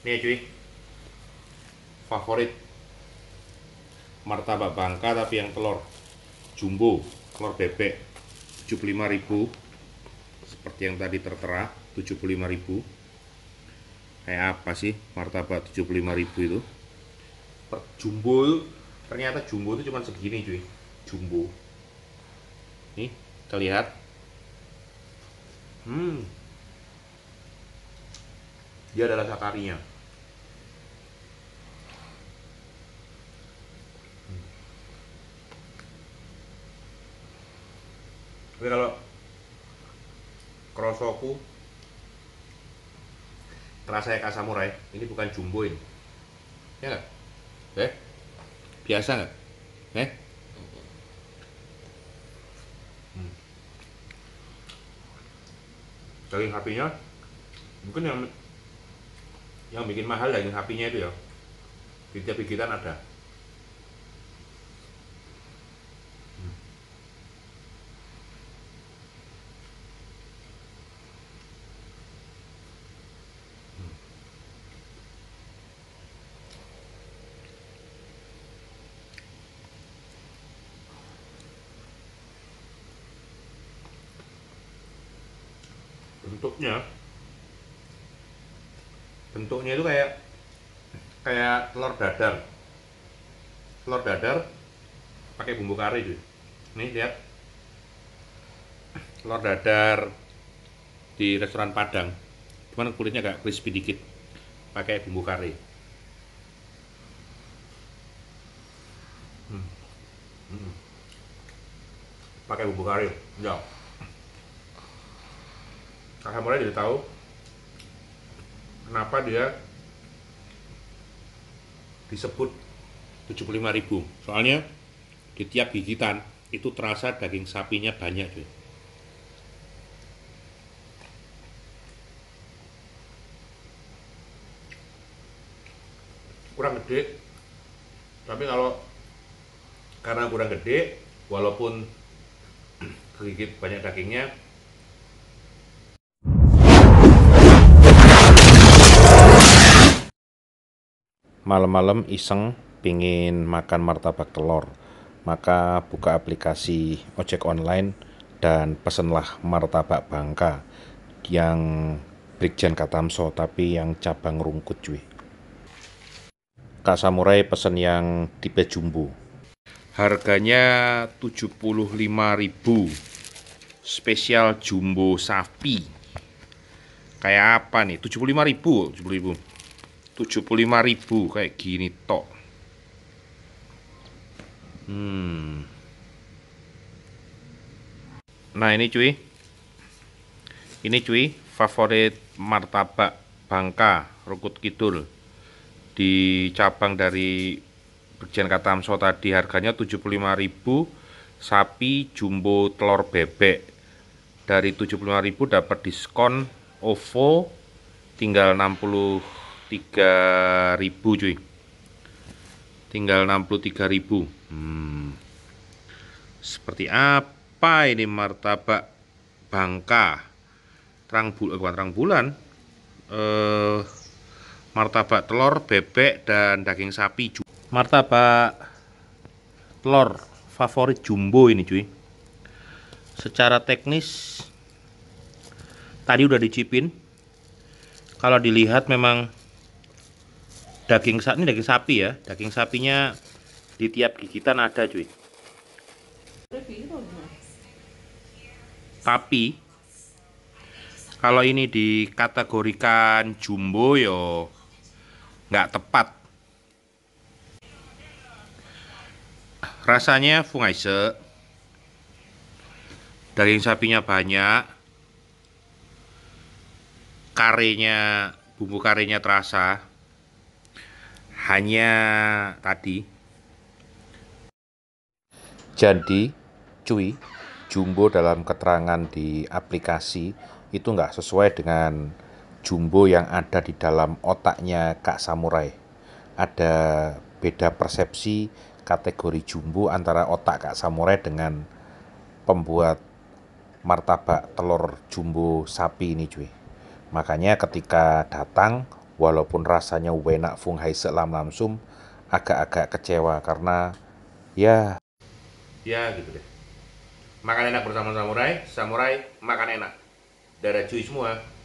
Nih cuy Favorit Martabak bangka tapi yang telur Jumbo Telur bebek 75000 Seperti yang tadi tertera 75000 Kayak apa sih martabak 75000 itu per Jumbo Ternyata jumbo itu cuma segini cuy Jumbo Nih terlihat. Hmm dia ada rasa karinya tapi kalau krosoku terasa kayak samurai ini bukan jumbo ini ya gak? eh biasa nggak eh hmm. daging sapinya mungkin yang yang bikin mahal daging sapinya itu ya di tiap gigitan ada bentuknya bentuknya itu kayak kayak telur dadar telur dadar pakai bumbu kari gitu. Nih lihat telur dadar di restoran Padang. Cuman kulitnya agak crispy dikit. Pakai bumbu kari. Hmm. Hmm. Pakai bumbu kari. Ya. Alhamdulillah mulai jadi tahu kenapa dia disebut 75 ribu. Soalnya di tiap gigitan itu terasa daging sapinya banyak tuh. Kurang gede, tapi kalau karena kurang gede, walaupun sedikit banyak dagingnya, malam-malam iseng pingin makan martabak telur, maka buka aplikasi ojek online dan pesenlah martabak Bangka yang Brigjen Katamso tapi yang cabang rungkut cuy. Kak Samurai pesen yang tipe jumbo. Harganya 75.000. Spesial jumbo sapi. Kayak apa nih? 75.000, 75.000 kayak gini tok. Hmm. Nah, ini cuy. Ini cuy, favorit martabak Bangka Rukut Kidul. Di cabang dari Brigjen Katamso tadi harganya 75.000 sapi jumbo telur bebek dari 75.000 dapat diskon OVO tinggal 60 63.000 cuy tinggal 63 ribu hmm. seperti apa ini martabak bangka terang bulan eh, bukan terang bulan eh, martabak telur bebek dan daging sapi cuy martabak telur favorit jumbo ini cuy secara teknis tadi udah dicipin kalau dilihat memang daging sapi ini daging sapi ya daging sapinya di tiap gigitan ada cuy tapi kalau ini dikategorikan jumbo yo nggak tepat rasanya fungaise daging sapinya banyak karenya bumbu karenya terasa hanya tadi. Jadi, cuy, jumbo dalam keterangan di aplikasi itu nggak sesuai dengan jumbo yang ada di dalam otaknya Kak Samurai. Ada beda persepsi kategori jumbo antara otak Kak Samurai dengan pembuat martabak telur jumbo sapi ini cuy. Makanya ketika datang walaupun rasanya wenak Fung Hai Selam langsung agak-agak kecewa karena ya ya gitu deh makan enak bersama samurai samurai makan enak darah cuy semua